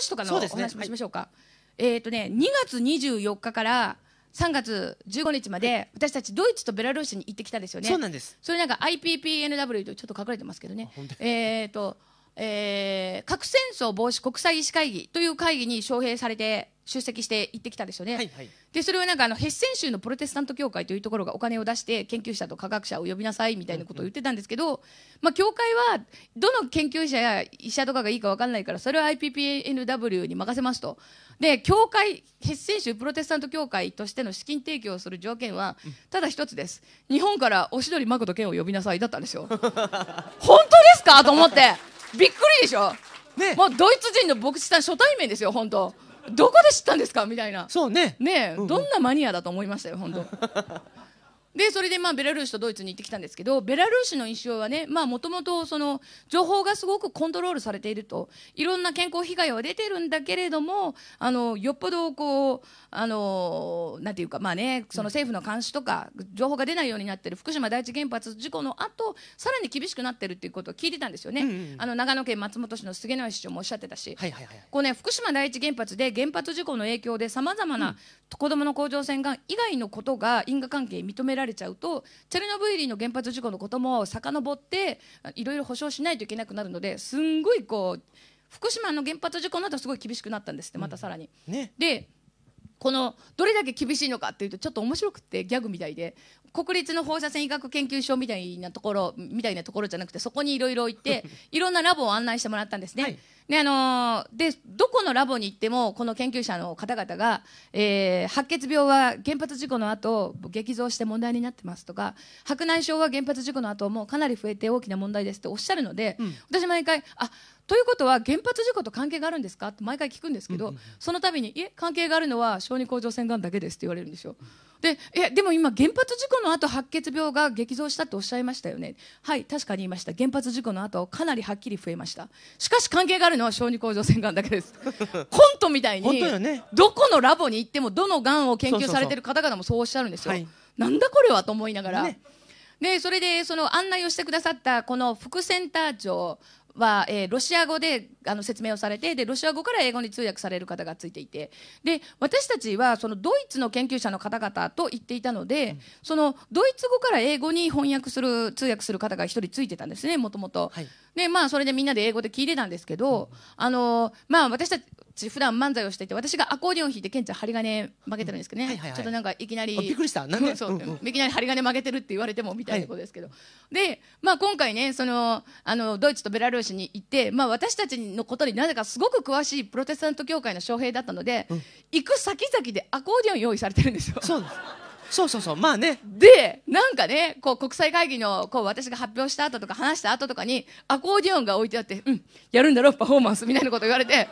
市とかのお話しましょうか。うねはい、えっ、ー、とね、2月24日から3月15日まで、私たちドイツとベラルーシに行ってきたんですよね。そうなんです。それなんか IPPNW とちょっと書かれてますけどね。えっ、ー、と、えー、核戦争防止国際医師会議という会議に招聘されて出席して行ってきたんですよね、はいはい、でそれはなんかあのヘッセン州のプロテスタント教会というところがお金を出して研究者と科学者を呼びなさいみたいなことを言ってたんですけど、うんうん、まあ、教会はどの研究者や医者とかがいいか分からないからそれは IPPNW に任せますとで教会ヘッセン州プロテスタント教会としての資金提供をする条件はただ一つです、うん、日本からおしどり誠健を呼びなさいだったんですよ本当ですかと思ってびっくりでしょ、ね、もうドイツ人の牧師さん初対面ですよ本当。どこで知ったんですかみたいなそうねね、うんうん、どんなマニアだと思いましたよ本当でそれでまあベラルーシとドイツに行ってきたんですけどベラルーシの印象はねもともと情報がすごくコントロールされているといろんな健康被害は出てるんだけれどもあのよっぽどこうあのなんていうかまあねその政府の監視とか情報が出ないようになってる福島第一原発事故の後さらに厳しくなってるっていうことを聞いてたんですよね、うんうんあの長野県松本市の菅直市長もおっしゃってたし、はいはいはい、こうね、福島第一原発で原発事故の影響でさまざまな子どもの甲状腺がん以外のことが因果関係認められられちゃうとチェルノブイリの原発事故のことも遡っていろいろ補償しないといけなくなるのですんごいこう福島の原発事故などすごい厳しくなったんですってまたさらに。うんね、でこのどれだけ厳しいのかっていうとちょっと面白くてギャグみたいで国立の放射線医学研究所みたいなところみたいなところじゃなくてそこにいろいろ行って いろんなラボを案内してもらったんですね。はい、であのー、でどこのラボに行ってもこの研究者の方々が、えー、白血病は原発事故の後激増して問題になってますとか白内障は原発事故の後もうかなり増えて大きな問題ですっておっしゃるので、うん、私毎回あということは原発事故と関係があるんですかって毎回聞くんですけど、うんうん、その度にえ関係があるのは小児甲状腺がんだけですって言われるんですよ。でいやでも今、原発事故の後白血病が激増したっておっしゃいましたよね、はい確かに言いました、原発事故の後かなりはっきり増えました、しかし関係があるのは小児甲状腺がんだけです、コントみたいに、ね、どこのラボに行っても、どのがんを研究されてる方々もそうおっしゃるんですよ、はなんだこれはと思いながら。ねでそれでその案内をしてくださったこの副センター長は、えー、ロシア語であの説明をされてでロシア語から英語に通訳される方がついていてで私たちはそのドイツの研究者の方々と言っていたので、うん、そのドイツ語から英語に翻訳する通訳する方が1人ついてたんですねもともと。はいで、まあ、それでみんなで英語で聞いてたんですけど、あの、まあ、私たち普段漫才をしていて、私がアコーディオン弾いて、ケンちゃん針金曲げてるんですけどね、ちょっとなんかいきなり、びっくりした、なんでそう、いきなり針金曲げてるって言われてもみたいなことですけど、はい、で、まあ、今回ね、その、あの、ドイツとベラルーシに行って、まあ、私たちのことになぜかすごく詳しいプロテスタント教会の将兵だったので、うん、行く先々でアコーディオン用意されてるんですよ。そうですそうそうそうまあねでなんかねこう国際会議のこう私が発表した後とか話した後とかにアコーディオンが置いてあって「うんやるんだろパフォーマンス」みたいなこと言われて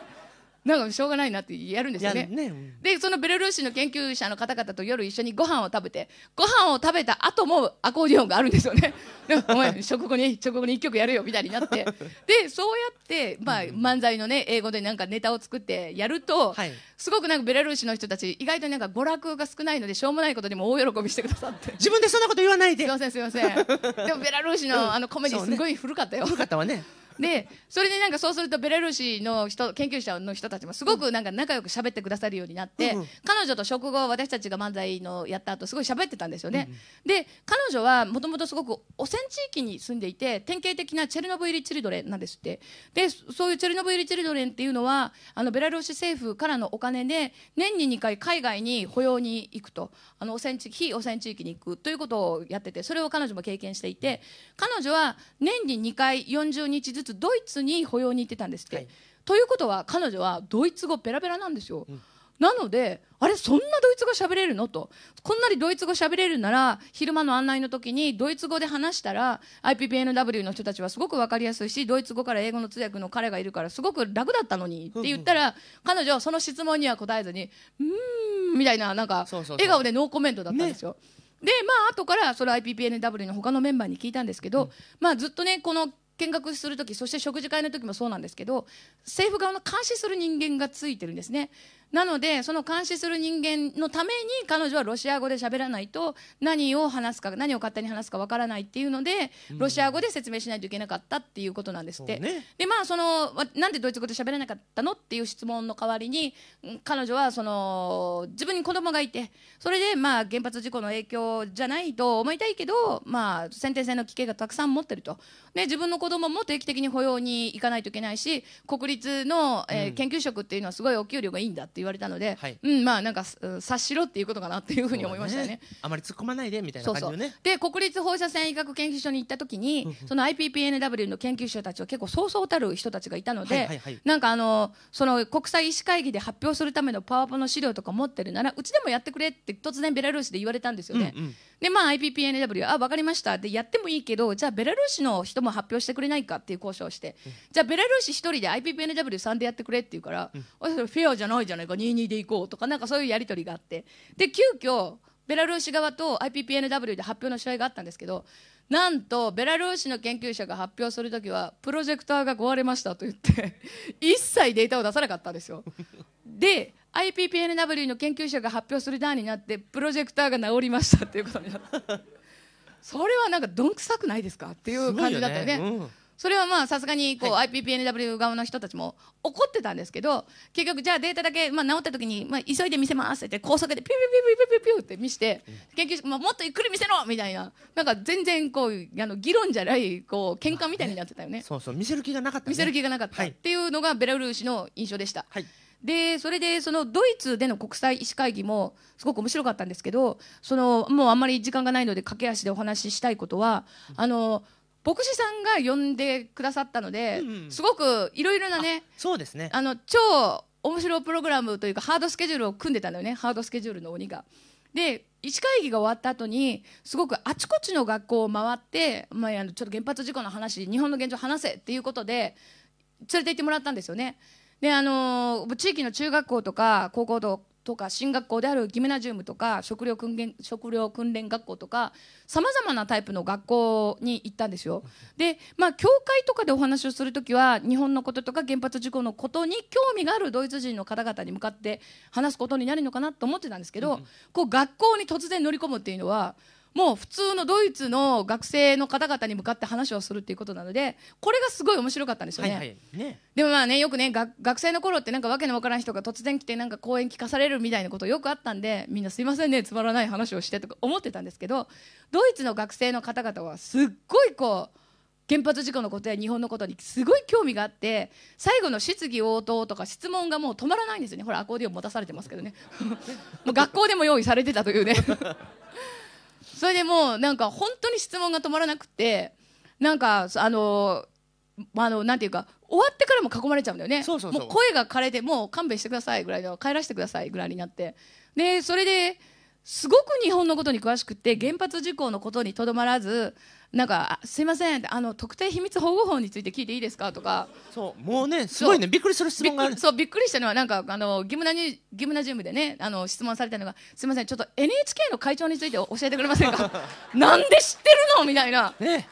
なんかしょうがないなってやるんですよね。ねでそのベルルーシの研究者の方々と夜一緒にご飯を食べてご飯を食べた後もアコーディオンがあるんですよね。お前食後に食後に1曲やるよみたいになって でそうやって、まあ、漫才の、ね、英語でなんかネタを作ってやると、はい、すごくなんかベラルーシの人たち意外となんか娯楽が少ないのでしょうもないことにも大喜びしてくださって自分でそんなこと言わないですいませんすいませんでもベラルーシのあのコメディすごい古かったよ、ね、古かったわねでそれでなんかそうするとベラルーシの人研究者の人たちもすごくなんか仲良く喋ってくださるようになって、うん、彼女と食後私たちが漫才のやった後すごい喋ってたんですよね、うん、で彼女はもともとすごく汚染地域に住んでいて典型的なチェルノブイリ・チルドレンなんですってでそういうチェルノブイリ・チルドレンっていうのはあのベラルーシ政府からのお金で年に2回海外に保養に行くとあの汚染地非汚染地域に行くということをやっててそれを彼女も経験していて彼女は年に2回40日ずつつドイツに保養に行ってたんですって。はい、ということは彼女はドイツ語ペラペラなんですよ。うんなので、あれ、そんなドイツ語喋れるのと、こんなにドイツ語喋れるなら、昼間の案内の時にドイツ語で話したら、IPPNW の人たちはすごく分かりやすいし、ドイツ語から英語の通訳の彼がいるから、すごく楽だったのにって言ったら、彼女、はその質問には答えずに、うーんみたいな、なんか、笑顔でノーコメントだったんですよ。ねでまあ後からそれ IPPNW の他のメンバーに聞いたんですけど、うん、まあずっとねこの見学するとき、そして食事会のときもそうなんですけど、政府側の監視する人間がついてるんですね。なので、その監視する人間のために彼女はロシア語で喋らないと何を話すか、何を勝手に話すかわからないっていうので、ロシア語で説明しないといけなかったっていうことなんですって。ね、で、まあ、その、なんでドイツ語で喋れなかったのっていう質問の代わりに、彼女はその、自分に子供がいて、それでまあ、原発事故の影響じゃないと思いたいけど、まあ、先天性の危険がたくさん持ってると。で、自分の子供も定期的に保養に行かないといけないし、国立の、えー、研究職っていうのはすごいお給料がいいんだっていう言われたので、はい、うんまあなんか、察しろっていうことかなっていうふうに思いましたね、ね、あまり突っ込まないでみたいな感じで、ね、そうそうで国立放射線医学研究所に行った時にその IPPNW の研究者たちは結構そうそうたる人たちがいたので、はいはいはい、なんかあのその国際医師会議で発表するためのパワポの資料とか持ってるならうちでもやってくれって突然ベラルーシで言われたんですよね、うんうんで、まあ、IPPNW、あ、分かりましたってやってもいいけど、じゃあ、ベラルーシの人も発表してくれないかっていう交渉をして、うん、じゃあ、ベラルーシ1人で IPPNW3 でやってくれって言うから、うん、フェアじゃないじゃないか、22で行こうとか、なんかそういうやり取りがあって、で、急遽ベラルーシ側と IPPNW で発表の試合があったんですけど、なんとベラルーシの研究者が発表するときはプロジェクターが壊れましたと言って一切データを出さなかったんですよ。で IPPNW の研究者が発表する段になってプロジェクターが治りましたっていうことになった それはなんかどんくさくないですかっていう感じだったよね。それはまあさすがにこう IPPNW 側の人たちも怒ってたんですけど結局じゃあデータだけまあ直った時にまあ急いで見せますって高速でピュピュピュピュピュピュって見して研究者まあもっとゆっくり見せろみたいななんか全然こうあの議論じゃないこう喧嘩みたいになってたよね。そうそう見せる気がなかった、ね、見せる気がなかったっていうのがベラルーシの印象でした。はいでそれでそのドイツでの国際医師会議もすごく面白かったんですけどそのもうあんまり時間がないので駆け足でお話ししたいことはあの牧師さんが呼んでくださったので、うんすごくいろいろなねそうですねあの超面白いプログラムというかハードスケジュールを組んでたのよねハードスケジュールの鬼が。で医師会議が終わった後にすごくあちこちの学校を回って、まあ、あのちょっと原発事故の話日本の現状話せっていうことで連れて行ってもらったんですよね。であの地域の中学校とか高校ととか進学校であるギムナジウムとか食料訓練食料訓練学校とかさまざまなタイプの学校に行ったんですよ。でまあ教会とかでお話をする時は日本のこととか原発事故のことに興味があるドイツ人の方々に向かって話すことになるのかなと思ってたんですけど、こう学校に突然乗り込むっていうのはもう普通のドイツの学生の方々に向かって話をするっていうことなのでこれがすごい面白かったんですよね。はいはいねでもまあねよくね学生の頃ってなんかわけのわからん人が突然来てなんか講演聞かされるみたいなことよくあったんでみんなすいませんねつまらない話をしてとか思ってたんですけどドイツの学生の方々はすっごいこう。原発事故のことや日本のことにすごい興味があって最後の質疑応答とか質問がもう止まらないんですよねほらアコーディオン持たされてますけどねもう学校でも用意されてたというねそれでもうなんか本当に質問が止まらなくてなんかあのあのなんていうか終わってからも囲まれちゃうんだよねもう声が枯れてもう勘弁してくださいぐらいの帰らせてくださいぐらいになってでそれですごく日本のことに詳しくて原発事故のことにとどまらずなんかすいませんあの特定秘密保護法について聞いていいですかとかそうもうねすごいねびっくりする質問があるそうびっくりしたのはなんかあのギムナジギムナジウムでねあの質問されたのがすいませんちょっと NHK の会長について教えてくれませんか なんで知ってるのみたいな、ね、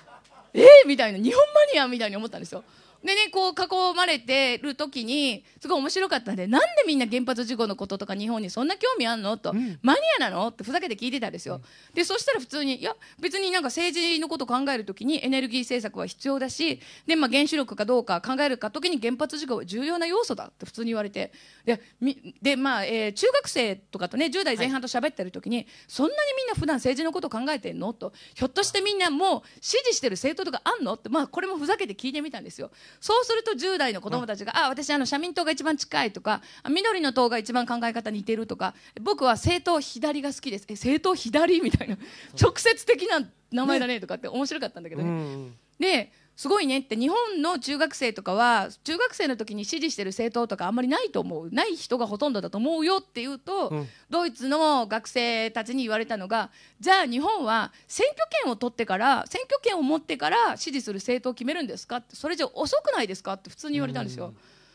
えー、みたいな日本マニアみたいに思ったんですよでね、こう囲まれてる時に、すごい面白かったんで、なんでみんな原発事故のこととか日本にそんな興味あんのと、うん、マニアなのってふざけて聞いてたんですよ。うん、で、そしたら普通に、いや、別になんか政治のこと考えるときにエネルギー政策は必要だし、で、まあ原子力かどうか考えるかときに原発事故は重要な要素だって普通に言われて、で、でまあ、えー、中学生とかとね、10代前半と喋ってるときに、はい、そんなにみんな普段政治のこと考えてんのと、ひょっとしてみんなもう支持してる政党とかあんのって、まあこれもふざけて聞いてみたんですよ。そうすると10代の子どもたちが、あ私あの社民党が一番近いとか緑の党が一番考え方似てるとか僕は政党左が好きですえ政党左みたいな直接的な名前だねとかって面白かったんだけどね。ですごいねって日本の中学生とかは中学生の時に支持してる政党とかあんまりないと思うない人がほとんどだと思うよって言うと、うん、ドイツの学生たちに言われたのがじゃあ日本は選挙権を取ってから選挙権を持ってから支持する政党を決めるんですかってそれじゃ遅くないですかって普通に言われたんですよ。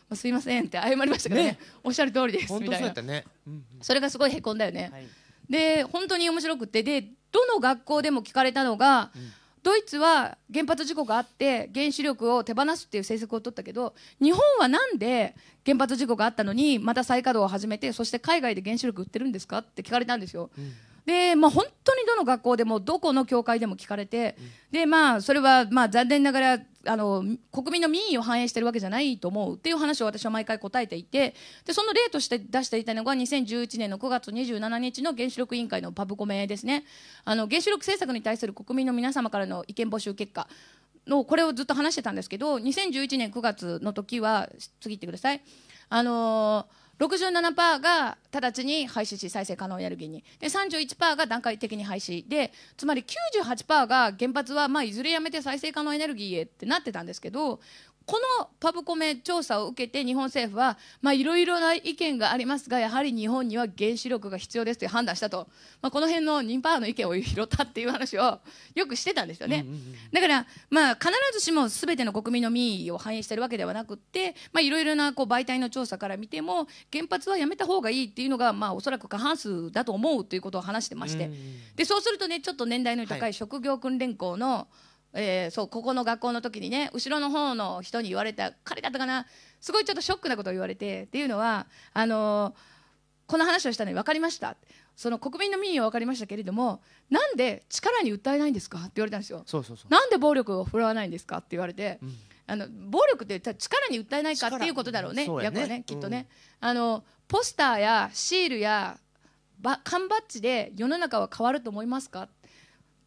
まあ、すいませんって謝りましたけどね、ね、おっしゃる通りですみたいなそ、それがすごいへこんだよね。はい、で本当に面白くてでどの学校でも聞かれたのが、うんドイツは原発事故があって原子力を手放すっていう政策を取ったけど日本は何で原発事故があったのにまた再稼働を始めてそして海外で原子力売ってるんですかって聞かれたんですよ。うんで、まあ、本当にどの学校でもどこの教会でも聞かれて、でまあ、それはまあ残念ながらあの国民の民意を反映しているわけじゃないと思うっていう話を私は毎回答えていてでその例として出していたのが2011年の9月27日の原子力委員会のパブコメですねあの原子力政策に対する国民の皆様からの意見募集結果のこれをずっと話してたんですけど2011年9月の時は次行ってください。あのー67%が直ちに廃止し再生可能エネルギーにで31%が段階的に廃止でつまり98%が原発はまあいずれやめて再生可能エネルギーへってなってたんですけどこのパブコメ調査を受けて日本政府はいろいろな意見がありますがやはり日本には原子力が必要ですという判断したと、まあ、この辺の2パーの意見を拾ったっていう話をよくしてたんですよね、だから、まあ、必ずしも全ての国民の民意を反映しているわけではなくていろいろなこう媒体の調査から見ても原発はやめた方がいいっていうのが、まあ、おそらく過半数だと思うということを話してまして、でそうするとねちょっと年代の高い職業訓練校の、はいえー、そうここの学校の時にね後ろの方の人に言われた彼だったかなすごいちょっとショックなことを言われてっていうのはあのー、この話をしたのに分かりましたその国民の民意は分かりましたけれどもなんで力に訴えないんですかって言われたんですよなんで暴力を振るわないんですかって言われて、うん、あの暴力って力に訴えないかっていうことだろうねうねねきっとね、うん、あのポスターやシールや缶バッジで世の中は変わると思いますか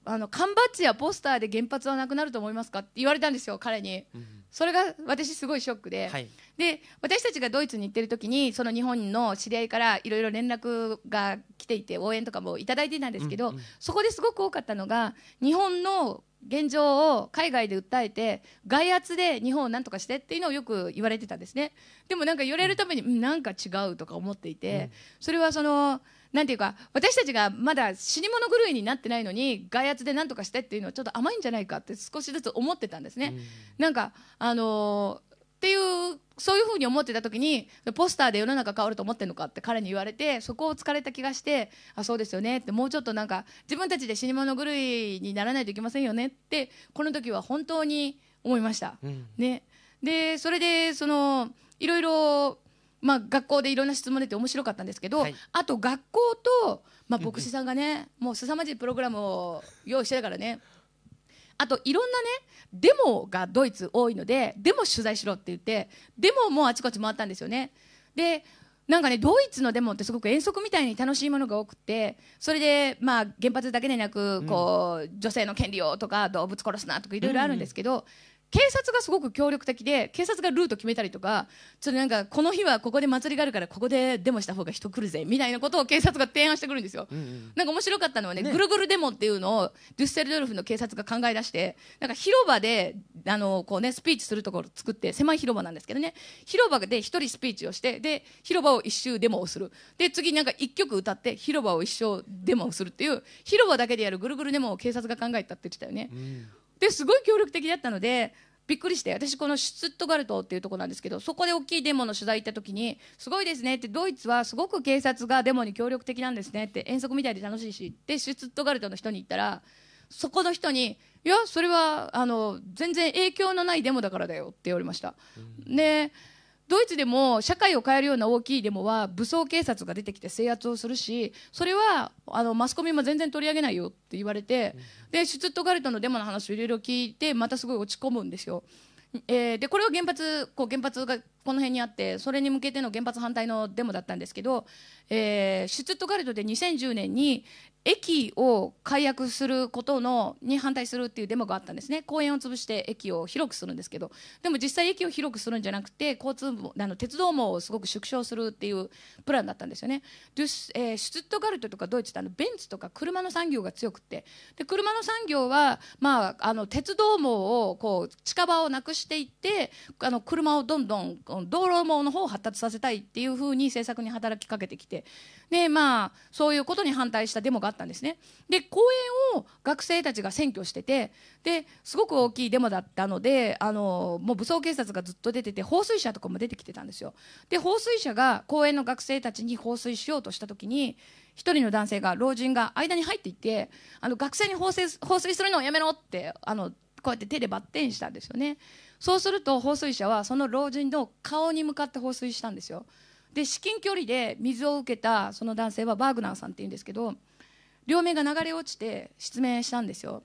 あの缶バッジやポスターで原発はなくなると思いますかって言われたんですよ、彼に。それが私、すごいショックではい、で私たちがドイツに行ってる時にその日本の知り合いからいろいろ連絡が来ていて応援とかもいただいてたんですけど、うんうん、そこですごく多かったのが日本の現状を海外で訴えて外圧で日本をなんとかしてっていうのをよく言われてたんですねでもなんか言われるために、うん、なんか違うとか思っていて、うん、それはその。なんていうか、私たちがまだ死に物狂いになってないのに、外圧でなんとかしてっていうのはちょっと甘いんじゃないかって少しずつ思ってたんですね。なんか、あのー、っていう、そういうふうに思ってた時に、ポスターで世の中変わると思ってるのかって彼に言われて、そこを疲れた気がして、あ、そうですよねって、もうちょっとなんか、自分たちで死に物狂いにならないといけませんよねって、この時は本当に思いました。うん、ね。で、それで、その、いろいろ、まあ、学校でいろんな質問出て面白かったんですけど、はい、あと学校と、まあ、牧師さんがね、もう凄まじいプログラムを用意してたからねあといろんなねデモがドイツ多いのでデモ取材しろって言ってデモもあちこち回ったんですよねでなんかねドイツのデモってすごく遠足みたいに楽しいものが多くてそれで、まあ、原発だけでなくこう、うん、女性の権利をとか動物殺すなとかいろいろあるんですけど、うんうん警察がすごく協力的で警察がルート決めたりとかちょっとなんかこの日はここで祭りがあるからここでデモした方が人来るぜみたいなことを警察が提案してくるんですよ、うんうん、なんか面白かったのはね、ね、ぐるぐるデモっていうのをデュッセルドルフの警察が考え出してなんか広場であのこう、ね、スピーチするところを作って狭い広場なんですけどね広場で1人スピーチをしてで広場を1周デモをするで次なんか1曲歌って広場を一生デモをするっていう広場だけでやるぐるぐるデモを警察が考えたって言ってたよね。うんですごい協力的だったのでびっくりして私このシュツットガルトっていうとこなんですけどそこで大きいデモの取材行った時にすごいですねってドイツはすごく警察がデモに協力的なんですねって遠足みたいで楽しいしでシュツットガルトの人に言ったらそこの人にいやそれはあの全然影響のないデモだからだよって言われました。うんドイツでも社会を変えるような大きいデモは武装警察が出てきて制圧をするしそれはあのマスコミも全然取り上げないよって言われてでシュツットガルトのデモの話をいろいろ聞いてまたすごい落ち込むんですよ。えー、でこれは原発こう原発がこの辺にあってそれに向けての原発反対のデモだったんですけど、えー、シュツットガルトで2010年に駅を解約することのに反対するっていうデモがあったんですね公園を潰して駅を広くするんですけどでも実際駅を広くするんじゃなくて交通あの鉄道網をすごく縮小するっていうプランだったんですよねで、えー、シュツットガルトとかドイツってあのベンツとか車の産業が強くてで車の産業は、まあ、あの鉄道網をこう近場をなくしていってあの車をどんどんの道路網の方を発達させたいっていうふうに政策に働きかけてきてで、まあ、そういうことに反対したデモがあったんですねで公園を学生たちが占拠しててですごく大きいデモだったのであのもう武装警察がずっと出てて放水車とかも出てきてたんですよで放水車が公園の学生たちに放水しようとした時に1人の男性が老人が間に入っていってあの学生に放水放水するのをやめろってあのこうやって手でバッテンしたんですよね。そうすると放水車はその老人の顔に向かって放水したんですよで至近距離で水を受けたその男性はバーグナーさんっていうんですけど両目が流れ落ちて失明したんですよ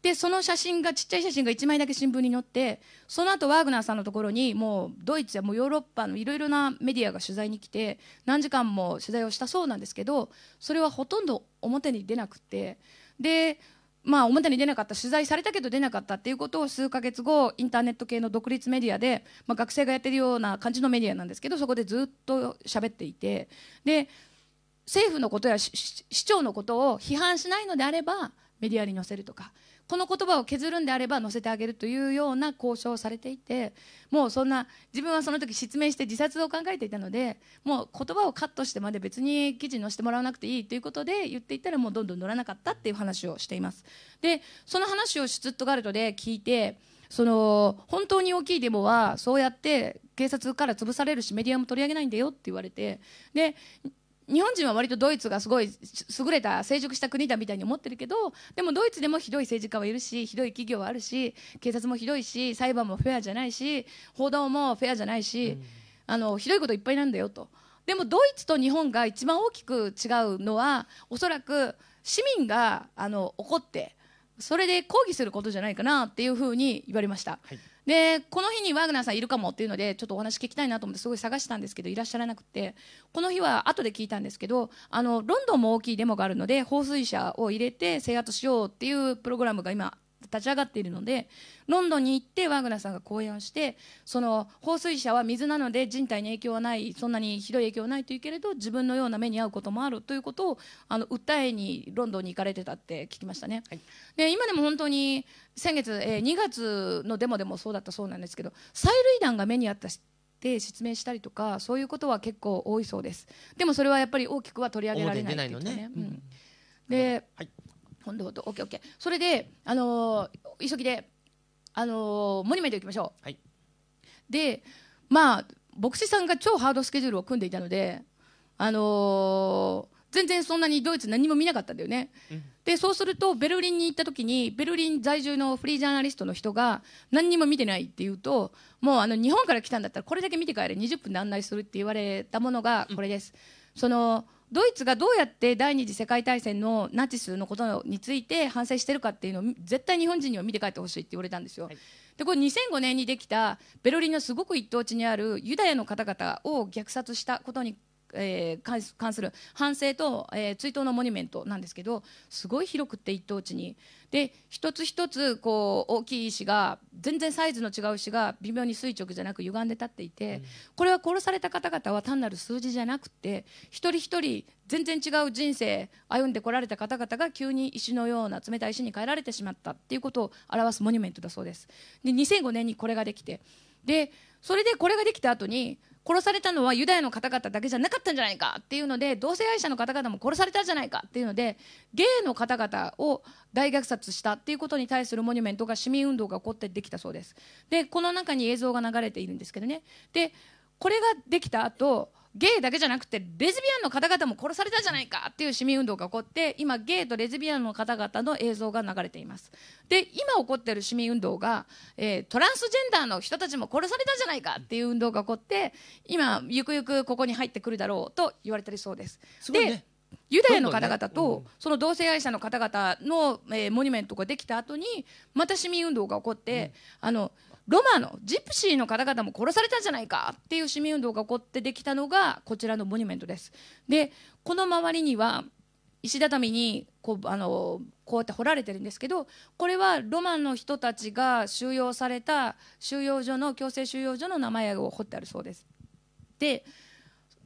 でその写真がちっちゃい写真が1枚だけ新聞に載ってその後ワーグナーさんのところにもうドイツやもうヨーロッパのいろいろなメディアが取材に来て何時間も取材をしたそうなんですけどそれはほとんど表に出なくてでまあ、表に出なかった取材されたけど出なかったっていうことを数か月後インターネット系の独立メディアで、まあ、学生がやってるような感じのメディアなんですけどそこでずっと喋っていてで政府のことや市長のことを批判しないのであればメディアに載せるとかこの言葉を削るんであれば載せてあげるというような交渉をされていてもうそんな自分はその時失明して自殺を考えていたのでもう言葉をカットしてまで別に記事に載せてもらわなくていいということで言っていったらもうどんどん載らなかったっていう話をしていますでその話をシュツットガルトで聞いてその本当に大きいデモはそうやって警察から潰されるしメディアも取り上げないんだよって言われてで日本人は割とドイツがすごい優れた成熟した国だみたいに思ってるけどでもドイツでもひどい政治家はいるしひどい企業はあるし警察もひどいし裁判もフェアじゃないし報道もフェアじゃないし、うん、あのひどいこといっぱいなんだよとでもドイツと日本が一番大きく違うのはおそらく市民があの怒ってそれで抗議することじゃないかなっていうふうに言われました。はいでこの日にワグナーさんいるかもっていうのでちょっとお話聞きたいなと思ってすごい探したんですけどいらっしゃらなくてこの日は後で聞いたんですけどあのロンドンも大きいデモがあるので放水車を入れて制圧しようっていうプログラムが今立ち上がっているのでロンドンに行ってワーグナーさんが講演をしてその放水車は水なので人体に影響はないそんなにひどい影響はないというけれど自分のような目に遭うこともあるということをあの訴えにロンドンに行かれてたって聞きましたね。はい、で今でも本当に先月、えー、2月のデモでもそうだったそうなんですけど催涙弾が目にあったて説明したりとかそういうことは結構多いそうですでもそれはやっぱり大きくは取り上げられない、ね、のね、うで、はいほんとほんと、オッケーオッケー。それで、あのー、急ぎで、あのー、モニュメント行きましょう。はい、で、まあ、牧師さんが超ハードスケジュールを組んでいたので、あのー、全然そんなにドイツ何も見なかったんだよね。うん、で、そうすると、ベルリンに行った時に、ベルリン在住のフリージャーナリストの人が、何にも見てないって言うと、もうあの日本から来たんだったら、これだけ見て帰れ、20分で案内するって言われたものがこれです。うん、そのドイツがどうやって第二次世界大戦のナチスのことについて反省してるかっていうのを絶対日本人には見て帰ってほしいって言われたんですよ。はい、でこれ2005年にできたベルリンのすごく一等地にあるユダヤの方々を虐殺したことにえー、関する反省と、えー、追悼のモニュメントなんですけどすごい広くて一等地にで一つ一つこう大きい石が全然サイズの違う石が微妙に垂直じゃなく歪んで立っていて、うん、これは殺された方々は単なる数字じゃなくて一人一人全然違う人生歩んでこられた方々が急に石のような冷たい石に変えられてしまったっていうことを表すモニュメントだそうです。で2005年にこれができてでそれでこれができた後に殺されたのはユダヤの方々だけじゃなかったんじゃないかっていうので同性愛者の方々も殺されたんじゃないかっていうのでゲイの方々を大虐殺したっていうことに対するモニュメントが市民運動が起こってできたそうですでこの中に映像が流れているんですけどねでこれができた後ゲイだけじゃなくてレズビアンの方々も殺されたじゃないかっていう市民運動が起こって今ゲイとレズビアンの方々の映像が流れていますで今起こっている市民運動が、えー、トランスジェンダーの人たちも殺されたじゃないかっていう運動が起こって今ゆくゆくここに入ってくるだろうと言われてるそうです。すね、でユダヤの方々とその同性愛者の方々の、えモニュメントができた後にまた市民運動が起こって、うん、あのロマのジプシーの方々も殺されたんじゃないかっていう市民運動が起こってできたのがこちらのモニュメントです。でこの周りには石畳にこうあのこうやって掘られてるんですけどこれはロマンの人たちが収容された収容所の強制収容所の名前を彫ってあるそうです。で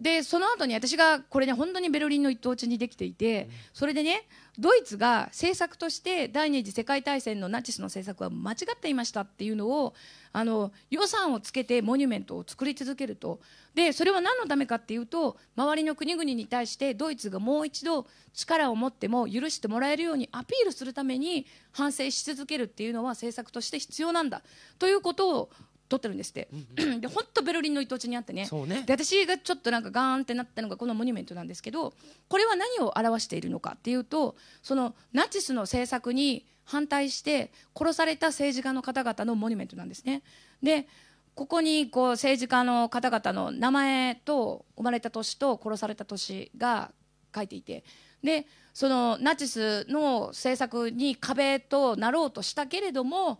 でその後に私がこれね本当にベルリンの一等地にできていて、それでねドイツが政策として第二次世界大戦のナチスの政策は間違っていましたっていうのをあの予算をつけてモニュメントを作り続けるとでそれは何のためかっていうと周りの国々に対してドイツがもう一度力を持っても許してもらえるようにアピールするために反省し続けるっていうのは政策として必要なんだということを撮ってるんですって、うんうん、で本当ベルリンの伊藤地にあってね、ね、で私がちょっとなんかガーンってなったのがこのモニュメントなんですけどこれは何を表しているのかっていうとそのナチスの政策に反対して殺された政治家の方々のモニュメントなんですね。でここにこう政治家の方々の名前と生まれた年と殺された年が書いていてでそのナチスの政策に壁となろうとしたけれども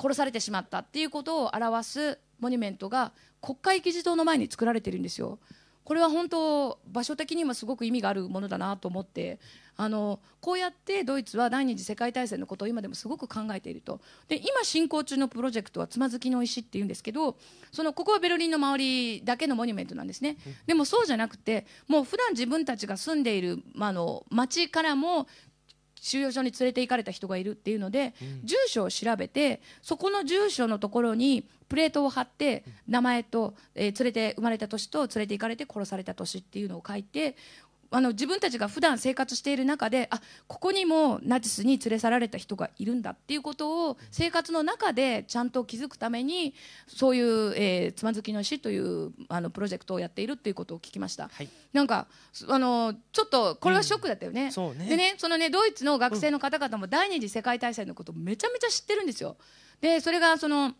殺されてしまったっていうことを表すモニュメントが国会議事堂の前に作られてるんですよ。これは本当場所的にもすごく意味があるものだなと思ってあのこうやってドイツは第二次世界大戦のことを今でもすごく考えているとで今進行中のプロジェクトはつまずきの石っていうんですけどそのここはベルリンの周りだけのモニュメントなんですねでもそうじゃなくてもう普段自分たちが住んでいる、まあの町からも収容所に連れて行かれた人がいるっていうので、住所を調べてそこの住所のところにプレートを貼って名前と、えー、連れて生まれた年と連れて行かれて殺された年っていうのを書いてあの自分たちが普段生活している中であここにもナチスに連れ去られた人がいるんだっていうことを生活の中でちゃんと気づくためにそういう、えー、つまずきの死というあのプロジェクトをやっているということを聞きました、はい、なんかあのちょっとこれはショックだったよねうん、ねでねそのねドイツの学生の方々も第二次世界大戦のことめちゃめちゃ知ってるんですよでそれがその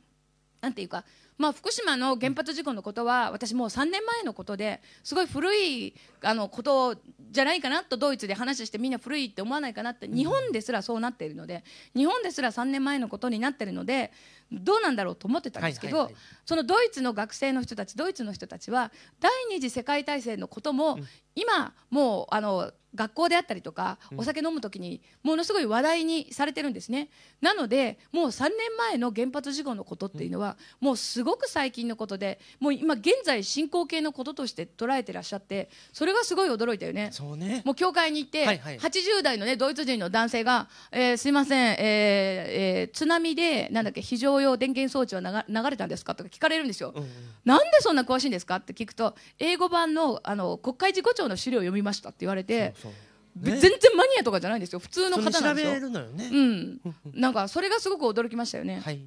なんていうかまあ、福島の原発事故のことは私、もう3年前のことですごい古いあのことじゃないかなとドイツで話してみんな古いって思わないかなって日本ですらそうなっているので日本ですら3年前のことになっているのでどうなんだろうと思ってたんですけど、はいはいはい、そのドイツの学生の人たちドイツの人たちは第二次世界大戦のことも、うん、今もうあの学校であったりとか、うん、お酒飲む時にものすごい話題にされてるんですねなのでもう3年前の原発事故のことっていうのは、うん、もうすごく最近のことでもう今現在進行形のこととして捉えてらっしゃってそれがすごい驚いたよね、ね、もう教会に行って、はいはい、80代の、ね、ドイツ人の男性が「えー、すいません、えーえー、津波でなんだっけ非常用電源装置は流れたんですかとか聞かれるんですよ、うんうん、なんでそんな詳しいんですかって聞くと英語版のあの国会事故調の資料を読みましたって言われて。そうそうね、全然マニアとかじゃないんですよ普通の方なんですよ、ね、うん、なんかそれがすごく驚きましたよね、はい、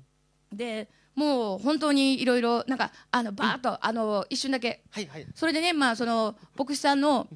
でもう本当にいろいろなんかあのバーッと、あの一瞬だけ、それでねまあその牧師さんの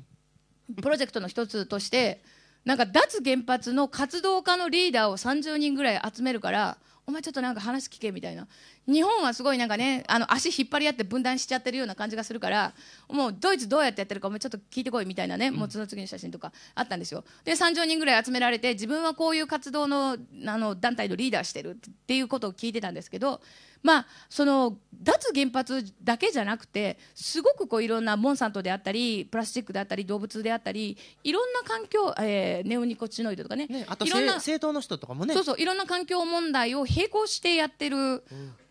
プロジェクトの一つとしてなんか脱原発の活動家のリーダーを30人ぐらい集めるからお前ちょっとなんか話聞けみたいな日本はすごいなんかねあの足引っ張り合って分断しちゃってるような感じがするからもうドイツどうやってやってるかお前ちょっと聞いてこいみたいなね、もうその次の写真とかあったんですよで30人ぐらい集められて自分はこういう活動のあの団体のリーダーしてるっていうことを聞いてたんですけどまあ、その脱原発だけじゃなくてすごくこういろんなモンサントであったりプラスチックであったり動物であったりいろんな環境、えー、ネオニコチノイドとかね、ね、あといろんな政党の人とかもねそうそういろんな環境問題を並行してやってる、うん、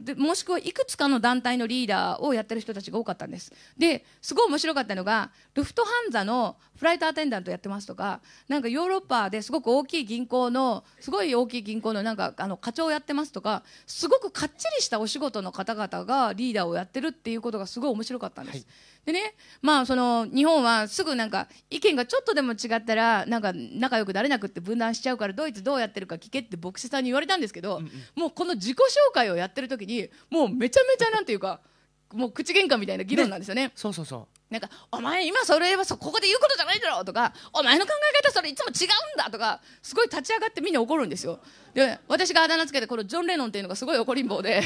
でもしくはいくつかの団体のリーダーをやってる人たちが多かったんですですごい面白かったのがルフトハンザのフライトアテンダントやってますとかなんかヨーロッパですごく大きい銀行のすごい大きい銀行のなんかあの課長をやってますとかすごくかっちりしたお仕事の方々がリーダーをやってるっていうことがすごい面白かったんです。はい、でね、まあその日本はすぐなんか意見がちょっとでも違ったらなんか仲良くなれなくって分断しちゃうからドイツどうやってるか聞けって牧師さんに言われたんですけど、うんうん、もうこの自己紹介をやってる時にもうめちゃめちゃなんていうかもう口喧嘩みたいな議論なんですよね。そうそうそうなんか、お前今それはそここで言うことじゃないだろうとか、お前の考え方それいつも違うんだとか、すごい立ち上がってみんな怒るんですよ。で、私があだ名つけて、このジョン・レノンっていうのがすごい怒りん坊で、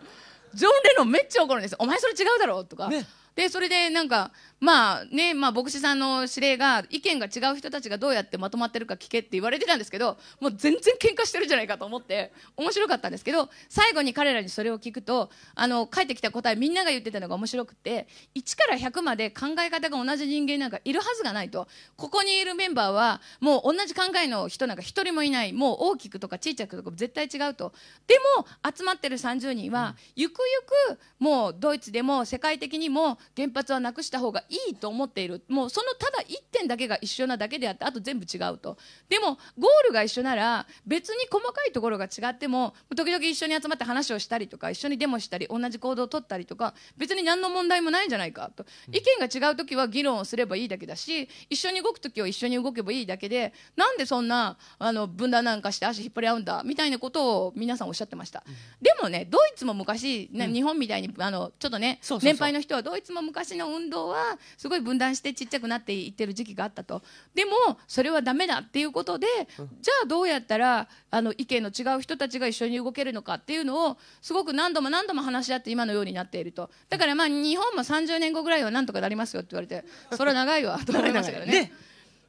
ジョン・レノンめっちゃ怒るんですお前それ違うだろうとか。ね、で、それでなんか、まあね、まあ、牧師さんの指令が意見が違う人たちがどうやってまとまってるか聞けって言われてたんですけどもう全然喧嘩してるじゃないかと思って面白かったんですけど最後に彼らにそれを聞くとあの返ってきた答えみんなが言ってたのが面白くて1から100まで考え方が同じ人間なんかいるはずがないとここにいるメンバーはもう同じ考えの人なんか1人もいないもう大きくとか小さくとか絶対違うとでも集まってる30人はゆくゆくもうドイツでも世界的にも原発はなくした方がいいと思っているもうそのただ1点だけが一緒なだけであってあと全部違うとでもゴールが一緒なら別に細かいところが違っても時々一緒に集まって話をしたりとか一緒にデモしたり同じ行動をとったりとか別に何の問題もないんじゃないかと意見が違う時は議論をすればいいだけだし一緒に動く時は一緒に動けばいいだけでなんでそんなあの分断なんかして足引っ張り合うんだみたいなことを皆さんおっしゃってました、でもねドイツも昔、ね、日本みたいにあのちょっとね年配の人はドイツも昔の運動はすごい分断してちっちゃくなっていってる時期があったとでもそれはダメだっていうことでじゃあどうやったらあの意見の違う人たちが一緒に動けるのかっていうのをすごく何度も何度も話し合って今のようになっているとだからまあ日本も30年後ぐらいはなんとかなりますよって言われてそれは長いわと思いましたけどね。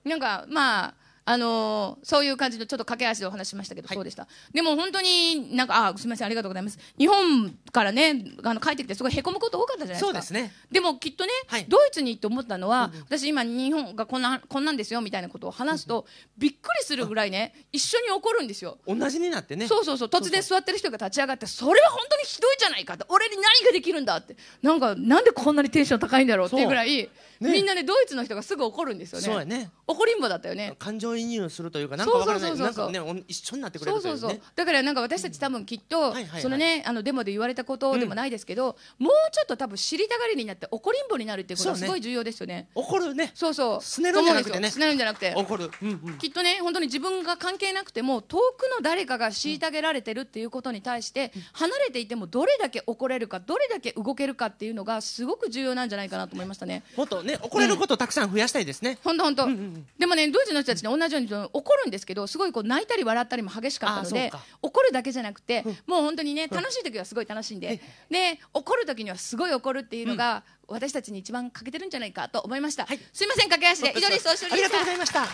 なんかまああのー、そういう感じのちょっと駆け足でお話しましたけど、はい、そうでした。でも本当になんか、あ、すみません、ありがとうございます。日本からね、あの帰ってきて、すごいへこむこと多かったじゃないですか。そうですね。でもきっとね、はい、ドイツに行って思ったのは、うん、私今日本がこんな、こんなんですよみたいなことを話すと、うん、びっくりするぐらいね、一緒に怒るんですよ。同じになってね。そうそうそう、突然座ってる人が立ち上がって、それは本当にひどいじゃないかって、俺に何ができるんだって、なんか、なんでこんなにテンション高いんだろうっていうぐらい。みんなねドイツの人がすぐ怒るんですよねそうやね怒りんぼだったよね感情移入するというかなんか分からないなね一緒になってくれるという、ね、そうそうそうだからなんか私たち多分きっと、そのねあのデモで言われたことでもないですけど、もうちょっと多分知りたがりになって怒りんぼになるっていうことがすごい重要ですよね怒るねそうそうすねるんじゃなくてねすねるんじゃなくて怒る、ううんん、きっとね本当に自分が関係なくても遠くの誰かが虐げられてるっていうことに対して離れていてもどれだけ怒れるかどれだけ動けるかっていうのがすごく重要なんじゃないかなと思いましたねもっとね、怒れることたくさん増やしたいですね。本当本当。でもね、ドイツの人たちね、同じように怒るんですけど、すごいこう泣いたり笑ったりも激しかったので、怒るだけじゃなくて、もう本当にね、楽しい時はすごい楽しんで、で、怒る時にはすごい怒るっていうのが、私たちに一番欠けてるんじゃないかと思いました。すいません、駆け足で。以上です。ありがとうございました。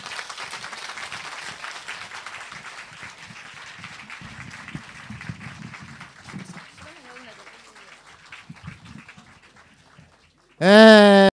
えー